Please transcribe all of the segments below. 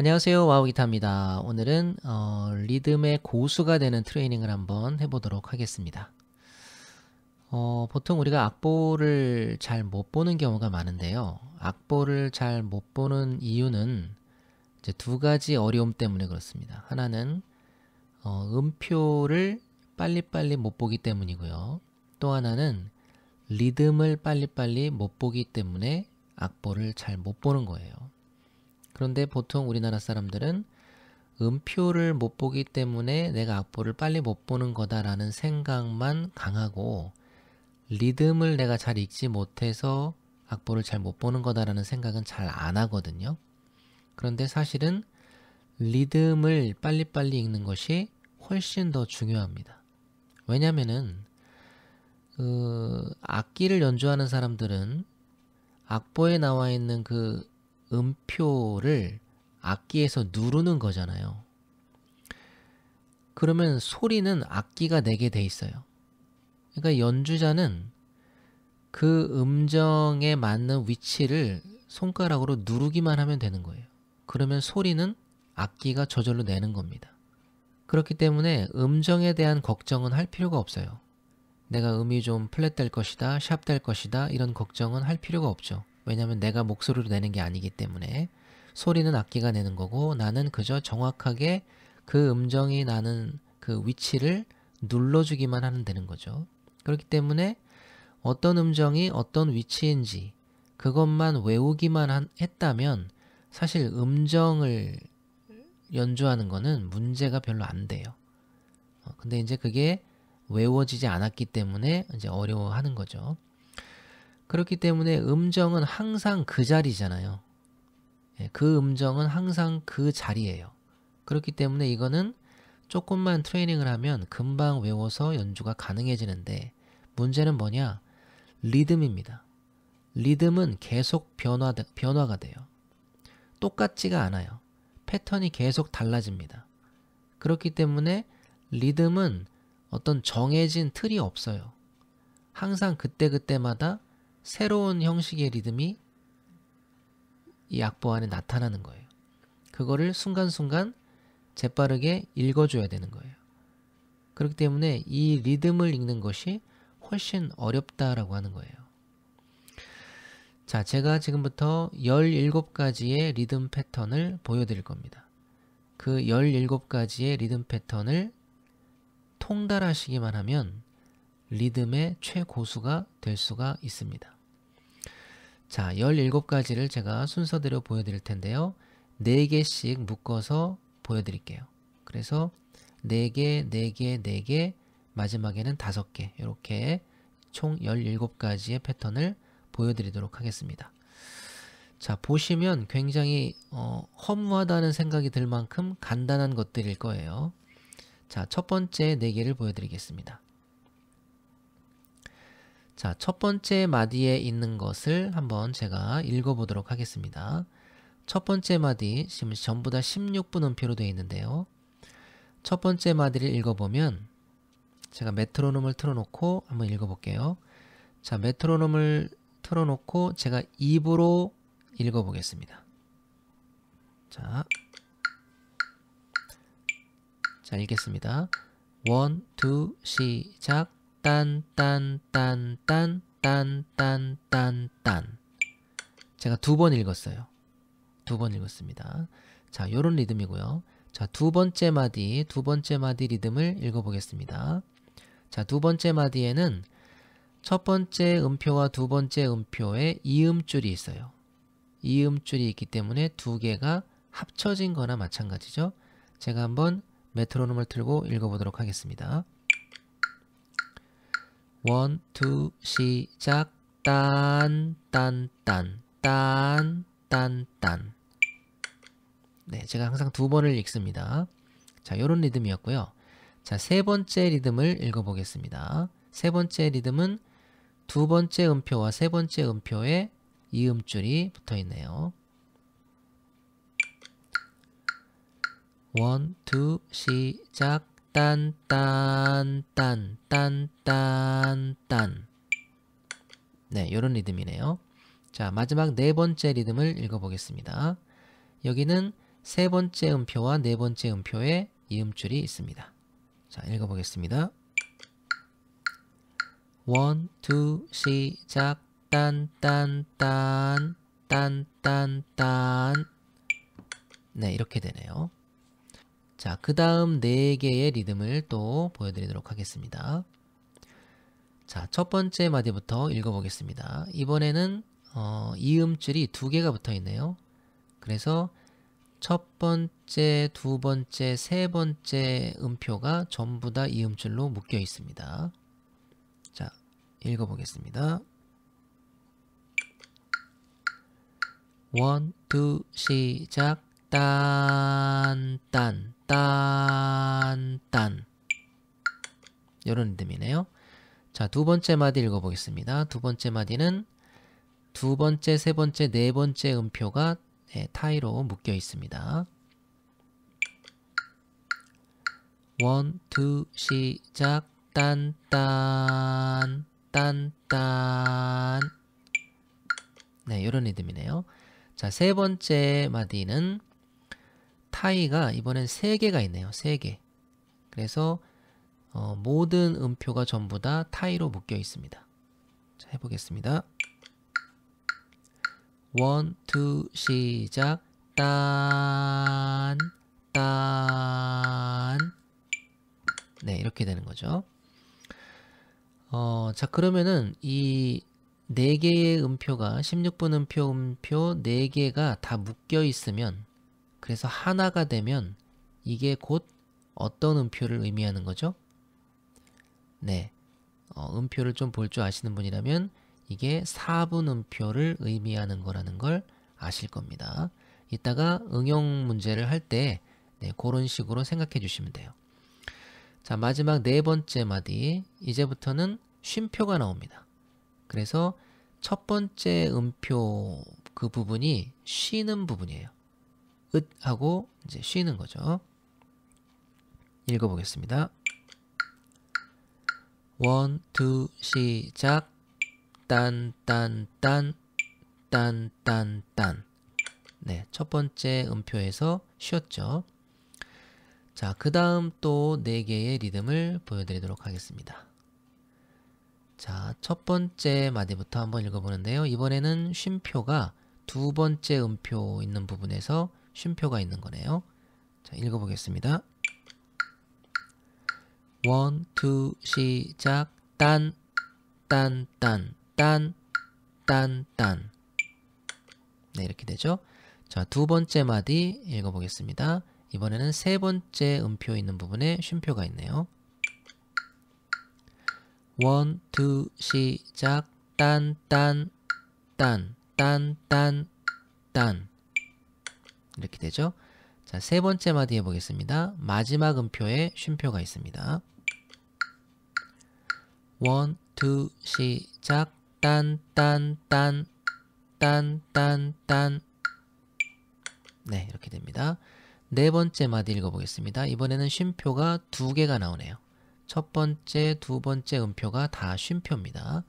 안녕하세요 와우기타입니다 오늘은 어, 리듬의 고수가 되는 트레이닝을 한번 해보도록 하겠습니다 어, 보통 우리가 악보를 잘 못 보는 경우가 많은데요 악보를 잘 못 보는 이유는 이제 두 가지 어려움 때문에 그렇습니다 하나는 어, 음표를 빨리빨리 못 보기 때문이고요 또 하나는 리듬을 빨리빨리 못 보기 때문에 악보를 잘 못 보는 거예요 그런데 보통 우리나라 사람들은 음표를 못 보기 때문에 내가 악보를 빨리 못 보는 거다라는 생각만 강하고 리듬을 내가 잘 읽지 못해서 악보를 잘 못 보는 거다라는 생각은 잘 안 하거든요. 그런데 사실은 리듬을 빨리빨리 읽는 것이 훨씬 더 중요합니다. 왜냐면은 그 악기를 연주하는 사람들은 악보에 나와 있는 그 음표를 악기에서 누르는 거잖아요. 그러면 소리는 악기가 내게 네 돼 있어요. 그러니까 연주자는 그 음정에 맞는 위치를 손가락으로 누르기만 하면 되는 거예요. 그러면 소리는 악기가 저절로 내는 겁니다. 그렇기 때문에 음정에 대한 걱정은 할 필요가 없어요. 내가 음이 좀 플랫 될 것이다, 샵 될 것이다, 이런 걱정은 할 필요가 없죠. 왜냐하면 내가 목소리로 내는 게 아니기 때문에 소리는 악기가 내는 거고 나는 그저 정확하게 그 음정이 나는 그 위치를 눌러주기만 하면 되는 거죠. 그렇기 때문에 어떤 음정이 어떤 위치인지 그것만 외우기만 했다면 사실 음정을 연주하는 거는 문제가 별로 안 돼요. 어, 근데 이제 그게 외워지지 않았기 때문에 이제 어려워하는 거죠. 그렇기 때문에 음정은 항상 그 자리잖아요. 예, 그 음정은 항상 그 자리예요. 그렇기 때문에 이거는 조금만 트레이닝을 하면 금방 외워서 연주가 가능해지는데 문제는 뭐냐? 리듬입니다. 리듬은 계속 변화, 변화가 돼요. 똑같지가 않아요. 패턴이 계속 달라집니다. 그렇기 때문에 리듬은 어떤 정해진 틀이 없어요. 항상 그때그때마다 새로운 형식의 리듬이 이 악보 안에 나타나는 거예요. 그거를 순간순간 재빠르게 읽어줘야 되는 거예요. 그렇기 때문에 이 리듬을 읽는 것이 훨씬 어렵다라고 하는 거예요. 자, 제가 지금부터 17가지의 리듬 패턴을 보여드릴 겁니다. 그 17가지의 리듬 패턴을 통달하시기만 하면 리듬의 최고수가 될 수가 있습니다. 자, 17가지를 제가 순서대로 보여드릴 텐데요. 4개씩 묶어서 보여드릴게요. 그래서 4개, 4개, 4개, 마지막에는 5개 이렇게 총 17가지의 패턴을 보여드리도록 하겠습니다. 자, 보시면 굉장히 어, 허무하다는 생각이 들 만큼 간단한 것들일 거예요. 자, 첫 번째 4개를 보여드리겠습니다. 자, 첫 번째 마디에 있는 것을 한번 제가 읽어보도록 하겠습니다. 첫 번째 마디, 지금 전부 다 16분 음표로 되어 있는데요. 첫 번째 마디를 읽어보면 제가 메트로놈을 틀어놓고 한번 읽어볼게요. 자, 메트로놈을 틀어놓고 제가 입으로 읽어보겠습니다. 자, 자 읽겠습니다. 원, 투, 시작. 딴딴딴딴딴딴딴딴 제가 두 번 읽었어요. 두 번 읽었습니다. 자, 요런 리듬이고요. 자, 두 번째 마디, 두 번째 마디 리듬을 읽어보겠습니다. 자, 두 번째 마디에는 첫 번째 음표와 두 번째 음표에 이음줄이 있어요. 이음줄이 있기 때문에 두 개가 합쳐진 거나 마찬가지죠. 제가 한번 메트로놈을 틀고 읽어보도록 하겠습니다. 원, 투, 시작. 딴, 딴, 딴, 딴, 딴, 딴. 네, 제가 항상 두 번을 읽습니다. 자, 요런 리듬이었고요. 자, 세 번째 리듬을 읽어보겠습니다. 세 번째 리듬은 두 번째 음표와 세 번째 음표에 이음줄이 붙어 있네요. 원, 투, 시작. 딴딴딴딴딴딴 네, 요런 리듬이네요. 자, 마지막 네 번째 리듬을 읽어보겠습니다. 여기는 세 번째 음표와 네 번째 음표에 이음줄이 있습니다. 자, 읽어보겠습니다. 원, 투, 시작, 딴, 딴, 딴, 딴, 딴, 딴. 네, 이렇게 되네요. 자, 그 다음 네 개의 리듬을 또 보여드리도록 하겠습니다. 자, 첫 번째 마디부터 읽어보겠습니다. 이번에는 어, 이음줄이 두 개가 붙어 있네요. 그래서 첫 번째, 두 번째, 세 번째 음표가 전부 다 이음줄로 묶여 있습니다. 자, 읽어보겠습니다. 원, 투, 시작. 딴, 딴, 딴, 딴. 요런 리듬이네요. 자, 두 번째 마디 읽어보겠습니다. 두 번째 마디는 두 번째, 세 번째, 네 번째 음표가 네, 타이로 묶여 있습니다. 원, 투, 시작, 딴, 딴, 딴, 딴. 네, 요런 리듬이네요. 자, 세 번째 마디는 타이가 이번엔 3개가 있네요. 3개. 그래서 어, 모든 음표가 전부 다 타이로 묶여 있습니다. 자, 해보겠습니다. 원, 투, 시작. 딴, 딴. 네, 이렇게 되는 거죠. 어, 자, 그러면은 이 4개의 음표가, 16분 음표, 음표 4개가 다 묶여 있으면 그래서 하나가 되면 이게 곧 어떤 음표를 의미하는 거죠? 네. 어, 음표를 좀 볼 줄 아시는 분이라면 이게 4분 음표를 의미하는 거라는 걸 아실 겁니다. 이따가 응용 문제를 할때 네, 그런 식으로 생각해 주시면 돼요. 자, 마지막 네 번째 마디. 이제부터는 쉼표가 나옵니다. 그래서 첫 번째 음표 그 부분이 쉬는 부분이에요. 으 하고 이제 쉬는 거죠. 읽어보겠습니다. 원, 투, 시작. 딴, 딴, 딴, 딴, 딴, 딴. 네, 첫 번째 음표에서 쉬었죠. 자, 그 다음 또 네 개의 리듬을 보여드리도록 하겠습니다. 자, 첫 번째 마디부터 한번 읽어보는데요. 이번에는 쉼표가 두 번째 음표 있는 부분에서 쉼표가 있는 거네요. 자, 읽어보겠습니다. 원, 투, 시작, 딴, 딴, 딴, 딴, 딴, 딴. 네, 이렇게 되죠. 자, 두 번째 마디 읽어보겠습니다. 이번에는 세 번째 음표 있는 부분에 쉼표가 있네요. 원, 투, 시작, 딴, 딴, 딴, 딴, 딴, 딴. 이렇게 되죠. 자, 세 번째 마디 해보겠습니다. 마지막 음표에 쉼표가 있습니다. 원, 투, 시작, 딴, 딴, 딴, 딴, 딴, 딴. 네, 이렇게 됩니다. 네 번째 마디 읽어보겠습니다. 이번에는 쉼표가 두 개가 나오네요. 첫 번째, 두 번째 음표가 다 쉼표입니다.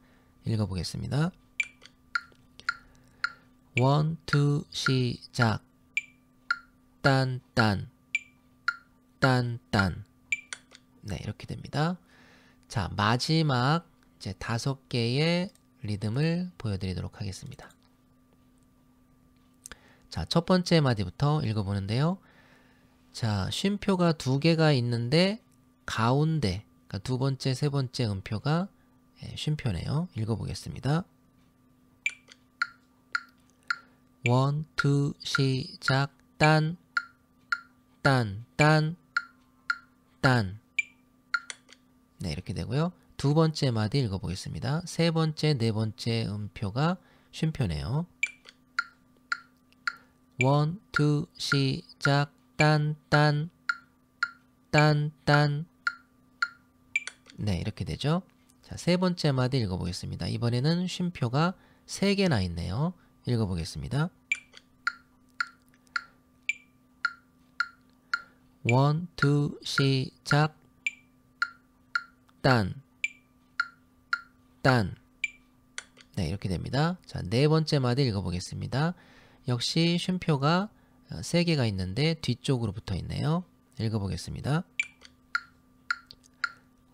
읽어보겠습니다. 원, 투, 시작. 딴딴 딴딴 네 이렇게 됩니다 자 마지막 이제 다섯 개의 리듬을 보여드리도록 하겠습니다 자 첫 번째 마디부터 읽어보는데요 자 쉼표가 두 개가 있는데 가운데 그러니까 두 번째 세 번째 음표가 예, 쉼표네요 읽어보겠습니다 원, 투, 시작, 딴 딴, 딴, 딴. 네, 이렇게 되고요. 두 번째 마디 읽어보겠습니다. 세 번째, 네 번째 음표가 쉼표네요. 원, 투, 시작, 딴, 딴, 딴, 딴. 네, 이렇게 되죠. 자, 세 번째 마디 읽어보겠습니다. 이번에는 쉼표가 세 개나 있네요. 읽어보겠습니다. 원투 시작 딴 딴. 네, 이렇게 됩니다. 자, 네 번째 마디 읽어보겠습니다. 역시 쉼표가 어, 세 개가 있는데 뒤쪽으로 붙어 있네요. 읽어보겠습니다.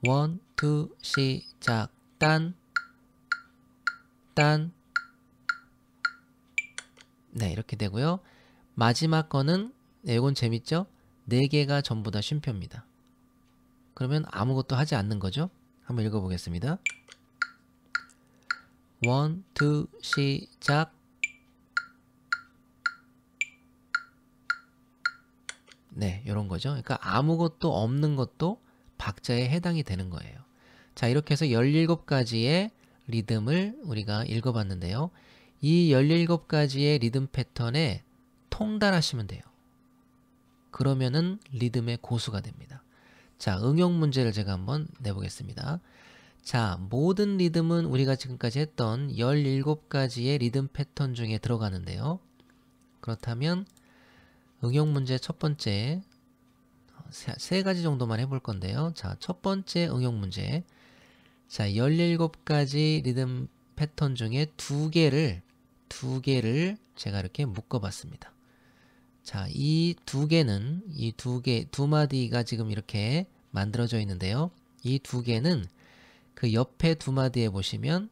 원, 투, 시작, 딴, 딴. 네, 이렇게 되고요. 마지막 거는, 네, 이건 재밌죠? 4개가 전부 다 쉼표입니다. 그러면 아무것도 하지 않는 거죠? 한번 읽어보겠습니다. 원, 투, 시작 네, 이런 거죠. 그러니까 아무것도 없는 것도 박자에 해당이 되는 거예요. 자, 이렇게 해서 17가지의 리듬을 우리가 읽어봤는데요. 이 17가지의 리듬 패턴에 통달하시면 돼요. 그러면은 리듬의 고수가 됩니다. 자, 응용 문제를 제가 한번 내보겠습니다. 자, 모든 리듬은 우리가 지금까지 했던 17가지의 리듬 패턴 중에 들어가는데요. 그렇다면 응용 문제 첫 번째 어, 세, 세 가지 정도만 해볼 건데요. 자, 첫 번째 응용 문제. 자, 17가지 리듬 패턴 중에 두 개를 두 개를 제가 이렇게 묶어 봤습니다. 자, 이 두 개는 이 두 개, 두 마디가 지금 이렇게 만들어져 있는데요. 이 두 개는 그 옆에 두 마디에 보시면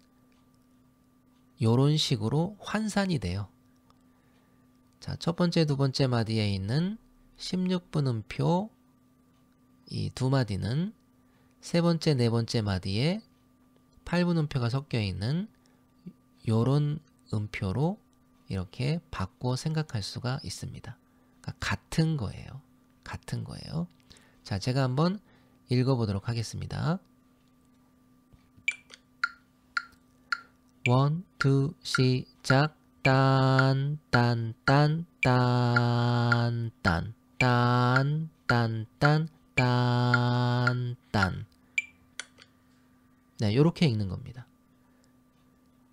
요런 식으로 환산이 돼요. 자, 첫 번째, 두 번째 마디에 있는 16분음표 이 두 마디는 세 번째, 네 번째 마디에 8분음표가 섞여 있는 요런 음표로 이렇게 바꿔 생각할 수가 있습니다. 그러니까 같은 거예요. 같은 거예요. 자, 제가 한번 읽어보도록 하겠습니다. 원, 투, 시작. 딴, 딴, 딴, 딴, 딴, 딴, 딴, 딴, 딴, 딴. 네, 요렇게 읽는 겁니다.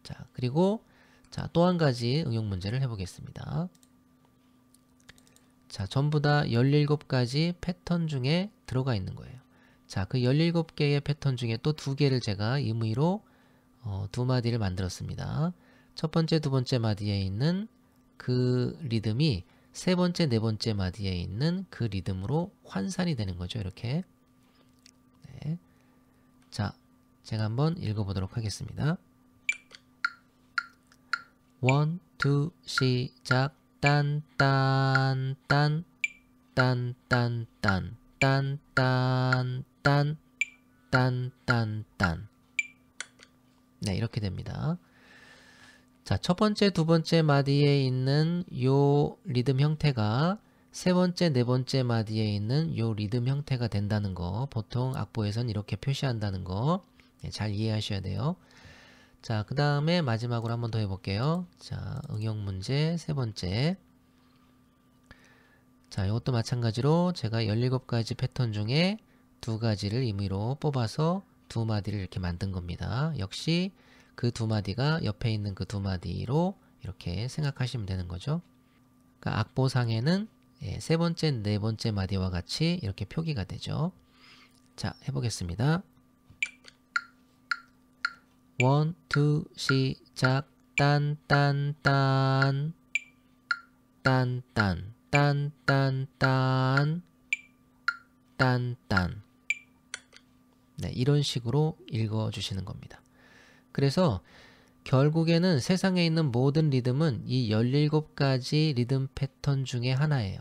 자, 그리고 자, 또 한 가지 응용 문제를 해보겠습니다. 자, 전부 다 17가지 패턴 중에 들어가 있는 거예요. 자, 그 17개의 패턴 중에 또 두 개를 제가 임의로 어, 두 마디를 만들었습니다. 첫 번째, 두 번째 마디에 있는 그 리듬이 세 번째, 네 번째 마디에 있는 그 리듬으로 환산이 되는 거죠. 이렇게. 네. 자, 제가 한번 읽어보도록 하겠습니다. 원, 투, 시작. 딴딴딴 딴딴딴 딴딴딴 딴딴딴 네 이렇게 됩니다 자첫 번째 두 번째 마디에 있는 요 리듬 형태가 세 번째 네 번째 마디에 있는 요 리듬 형태가 된다는 거 보통 악보에선 이렇게 표시한다는 거 잘 이해하셔야 돼요 자, 그 다음에 마지막으로 한번 더 해볼게요. 자, 응용 문제 세 번째. 자, 이것도 마찬가지로 제가 17가지 패턴 중에 두 가지를 임의로 뽑아서 두 마디를 이렇게 만든 겁니다. 역시 그 두 마디가 옆에 있는 그 두 마디로 이렇게 생각하시면 되는 거죠. 그러니까 악보상에는 예, 세 번째, 네 번째 마디와 같이 이렇게 표기가 되죠. 자, 해보겠습니다. 원투 시작 딴딴딴 딴딴 딴딴딴 딴딴 네, 이런 식으로 읽어주시는 겁니다. 그래서 결국에는 세상에 있는 모든 리듬은 이 17가지 리듬 패턴 중에 하나예요.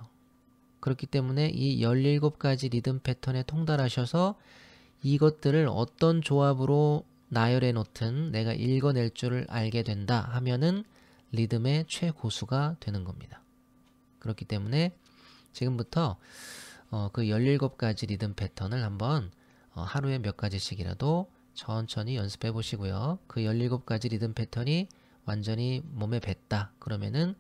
그렇기 때문에 이 17가지 리듬 패턴에 통달하셔서 이것들을 어떤 조합으로 나열해 놓든 내가 읽어낼 줄을 알게 된다 하면은 리듬의 최고수가 되는 겁니다. 그렇기 때문에 지금부터 어, 그 17가지 리듬 패턴을 한번 어, 하루에 몇 가지씩이라도 천천히 연습해 보시고요. 그 17가지 리듬 패턴이 완전히 몸에 뱄다 그러면은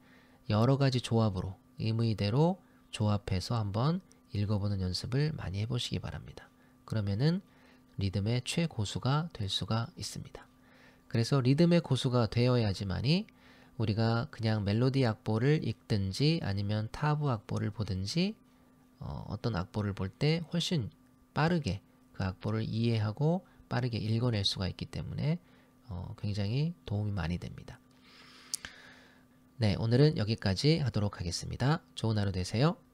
여러 가지 조합으로 의무이대로 조합해서 한번 읽어보는 연습을 많이 해보시기 바랍니다. 그러면은 리듬의 최고수가 될 수가 있습니다. 그래서 리듬의 고수가 되어야지만이 우리가 그냥 멜로디 악보를 읽든지 아니면 타부 악보를 보든지 어, 떤 악보를 볼 때 훨씬 빠르게 그 악보를 이해하고 빠르게 읽어낼 수가 있기 때문에 어, 굉장히 도움이 많이 됩니다. 네, 오늘은 여기까지 하도록 하겠습니다. 좋은 하루 되세요.